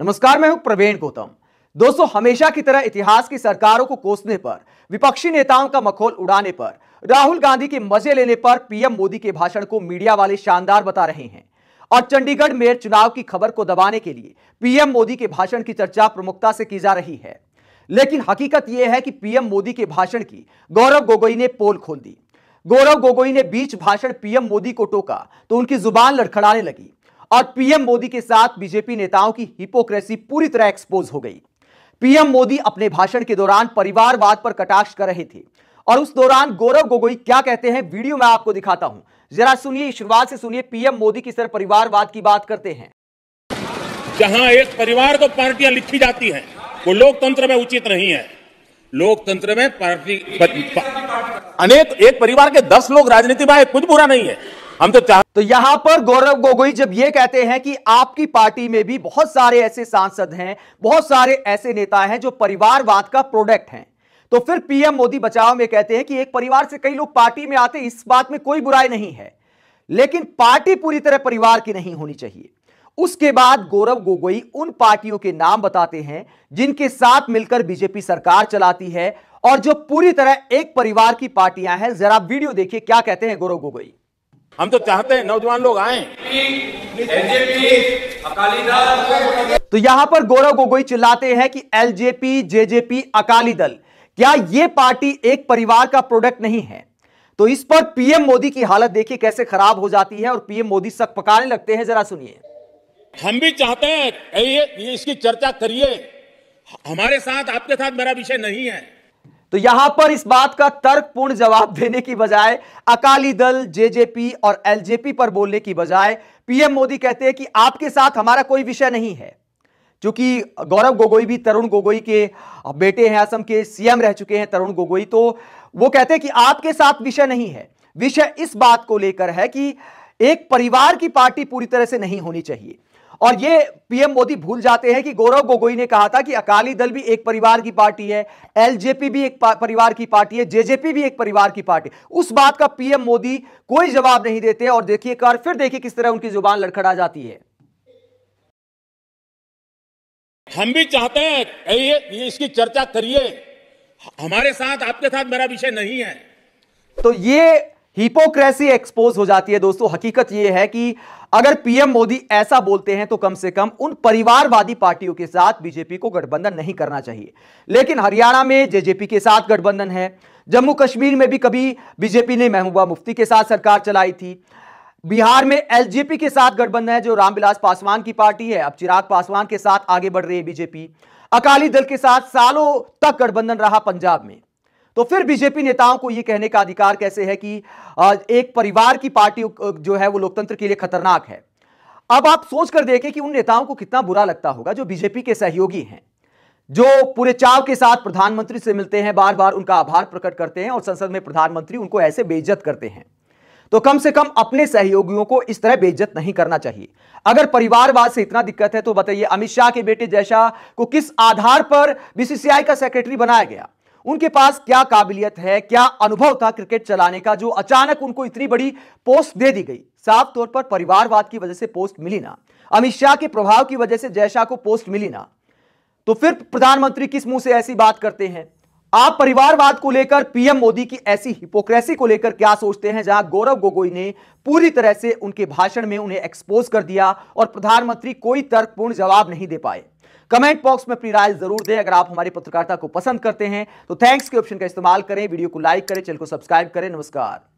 नमस्कार मैं हूं प्रवीण गौतम दोस्तों हमेशा की तरह इतिहास की सरकारों को कोसने पर विपक्षी नेताओं का मखोल उड़ाने पर राहुल गांधी के मजे लेने पर पीएम मोदी के भाषण को मीडिया वाले शानदार बता रहे हैं और चंडीगढ़ मेयर चुनाव की खबर को दबाने के लिए पीएम मोदी के भाषण की चर्चा प्रमुखता से की जा रही है लेकिन हकीकत यह है कि पीएम मोदी के भाषण की गौरव गोगोई ने पोल खोल दी गौरव गोगोई ने बीच भाषण पीएम मोदी को टोका तो उनकी जुबान लड़खड़ाने लगी और पीएम मोदी के साथ बीजेपी नेताओं की हिपोक्रेसी पूरी तरह एक्सपोज हो गई पीएम मोदी अपने भाषण के दौरान परिवारवाद पर कटाक्ष कर रहे थे और उस दौरान गौरव गोगोई क्या कहते हैं वीडियो में आपको दिखाता हूं जरा सुनिए शुरुआत से सुनिए पीएम मोदी की सर परिवारवाद की बात करते हैं जहां एक परिवार को पार्टियां लिखी जाती हैं वो लोकतंत्र में उचित नहीं है लोकतंत्र में पार्टी अनेक एक परिवार के दस लोग राजनीति में आए कुछ बुरा नहीं है हम तो चाह तो यहां पर गौरव गोगोई जब ये कहते हैं कि आपकी पार्टी में भी बहुत सारे ऐसे सांसद हैं बहुत सारे ऐसे नेता हैं जो परिवारवाद का प्रोडक्ट हैं तो फिर पीएम मोदी बचाव में कहते हैं कि एक परिवार से कई लोग पार्टी में आते इस बात में कोई बुराई नहीं है लेकिन पार्टी पूरी तरह परिवार की नहीं होनी चाहिए उसके बाद गौरव गोगोई उन पार्टियों के नाम बताते हैं जिनके साथ मिलकर बीजेपी सरकार चलाती है और जो पूरी तरह एक परिवार की पार्टियां हैं जरा वीडियो देखिए क्या कहते हैं गौरव गोगोई हम तो चाहते हैं नौजवान लोग आए तो यहां पर गौरव गोगोई चिल्लाते हैं कि एलजेपी जेजेपी अकाली दल क्या ये पार्टी एक परिवार का प्रोडक्ट नहीं है तो इस पर पीएम मोदी की हालत देखिए कैसे खराब हो जाती है और पीएम मोदी सक पकाने लगते हैं जरा सुनिए हम भी चाहते हैं ये इसकी चर्चा करिए हमारे साथ आपके साथ मेरा विषय नहीं है तो यहां पर इस बात का तर्कपूर्ण जवाब देने की बजाय अकाली दल जेजेपी और एलजेपी पर बोलने की बजाय पीएम मोदी कहते हैं कि आपके साथ हमारा कोई विषय नहीं है क्योंकि गौरव गोगोई भी तरुण गोगोई के बेटे हैं असम के सीएम रह चुके हैं तरुण गोगोई तो वो कहते हैं कि आपके साथ विषय नहीं है विषय इस बात को लेकर है कि एक परिवार की पार्टी पूरी तरह से नहीं होनी चाहिए और ये पीएम मोदी भूल जाते हैं कि गौरव गोगोई ने कहा था कि अकाली दल भी एक परिवार की पार्टी है एलजेपी भी एक परिवार की पार्टी है जेजेपी भी एक परिवार की पार्टी उस बात का पीएम मोदी कोई जवाब नहीं देते और देखिए एक बार फिर देखिए किस तरह उनकी जुबान लड़खड़ा जाती है हम भी चाहते हैं इसकी चर्चा करिए हमारे साथ आपके साथ मेरा विषय नहीं है तो ये हिपोक्रेसी एक्सपोज हो जाती है दोस्तों हकीकत यह है कि अगर पीएम मोदी ऐसा बोलते हैं तो कम से कम उन परिवारवादी पार्टियों के साथ बीजेपी को गठबंधन नहीं करना चाहिए लेकिन हरियाणा में जेजेपी के साथ गठबंधन है जम्मू कश्मीर में भी कभी बीजेपी ने महबूबा मुफ्ती के साथ सरकार चलाई थी बिहार में एलजेपी के साथ गठबंधन है जो रामविलास पासवान की पार्टी है अब चिराग पासवान के साथ आगे बढ़ रही है बीजेपी अकाली दल के साथ सालों तक गठबंधन रहा पंजाब में तो फिर बीजेपी नेताओं को यह कहने का अधिकार कैसे है कि एक परिवार की पार्टी जो है वो लोकतंत्र के लिए खतरनाक है अब आप सोच कर देखें कि उन नेताओं को कितना बुरा लगता होगा जो बीजेपी के सहयोगी हैं जो पूरे चाव के साथ प्रधानमंत्री से मिलते हैं बार बार उनका आभार प्रकट करते हैं और संसद में प्रधानमंत्री उनको ऐसे बेइज्जत करते हैं तो कम से कम अपने सहयोगियों को इस तरह बेइज्जत नहीं करना चाहिए अगर परिवारवाद से इतना दिक्कत है तो बताइए अमित शाह के बेटे जय को किस आधार पर बीसीसीआई का सेक्रेटरी बनाया गया उनके पास क्या काबिलियत है क्या अनुभव था क्रिकेट चलाने का जो अचानक उनको इतनी बड़ी पोस्ट दे दी गई साफ तौर पर परिवारवाद की वजह से पोस्ट मिली ना अमित शाह के प्रभाव की वजह से जय शाह को पोस्ट मिली ना तो फिर प्रधानमंत्री किस मुंह से ऐसी बात करते हैं आप परिवारवाद को लेकर पीएम मोदी की ऐसी हिपोक्रेसी को लेकर क्या सोचते हैं जहां गौरव गोगोई ने पूरी तरह से उनके भाषण में उन्हें एक्सपोज कर दिया और प्रधानमंत्री कोई तर्कपूर्ण जवाब नहीं दे पाए कमेंट बॉक्स में अपनी राय जरूर दें अगर आप हमारी पत्रकारिता को पसंद करते हैं तो थैंक्स के ऑप्शन का इस्तेमाल करें वीडियो को लाइक करें चैनल को सब्सक्राइब करें नमस्कार